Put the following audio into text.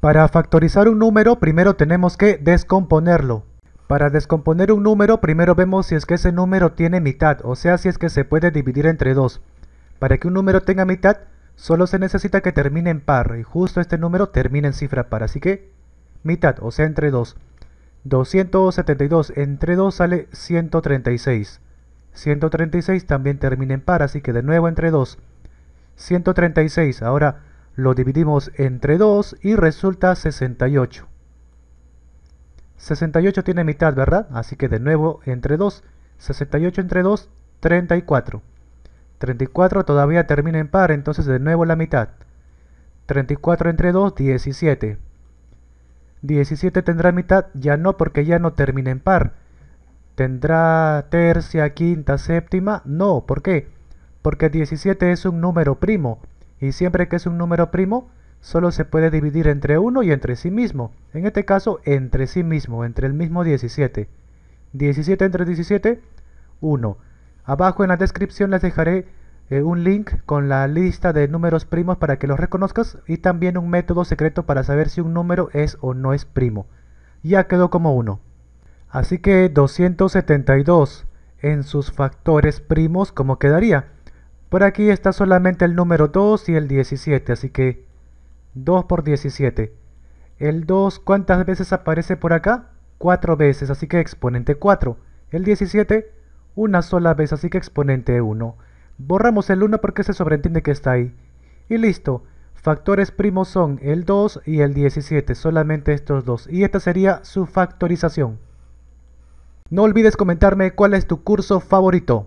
Para factorizar un número primero tenemos que descomponerlo. Para descomponer un número primero vemos si es que ese número tiene mitad, o sea si es que se puede dividir entre dos. Para que un número tenga mitad, solo se necesita que termine en par, y justo este número termina en cifra par, así que mitad, o sea entre 2. 272 entre 2 sale 136. 136 también termina en par, así que de nuevo entre 2. 136, ahora lo dividimos entre 2 y resulta 68. 68 tiene mitad, ¿verdad? Así que de nuevo entre 2. 68 entre 2, 34. 34 todavía termina en par, entonces de nuevo la mitad. 34 entre 2, 17. 17 tendrá mitad, ya no porque ya no termina en par. ¿Tendrá tercia, quinta, séptima? No, ¿por qué? Porque 17 es un número primo y siempre que es un número primo, solo se puede dividir entre 1 y entre sí mismo. En este caso, entre sí mismo, entre el mismo 17. 17 entre 17, 1. Abajo en la descripción les dejaré eh, un link con la lista de números primos para que los reconozcas y también un método secreto para saber si un número es o no es primo. Ya quedó como 1. Así que 272 en sus factores primos, ¿cómo quedaría? Por aquí está solamente el número 2 y el 17, así que 2 por 17. El 2, ¿cuántas veces aparece por acá? 4 veces, así que exponente 4. El 17, una sola vez, así que exponente 1. Borramos el 1 porque se sobreentiende que está ahí. Y listo. Factores primos son el 2 y el 17, solamente estos dos. Y esta sería su factorización. No olvides comentarme cuál es tu curso favorito.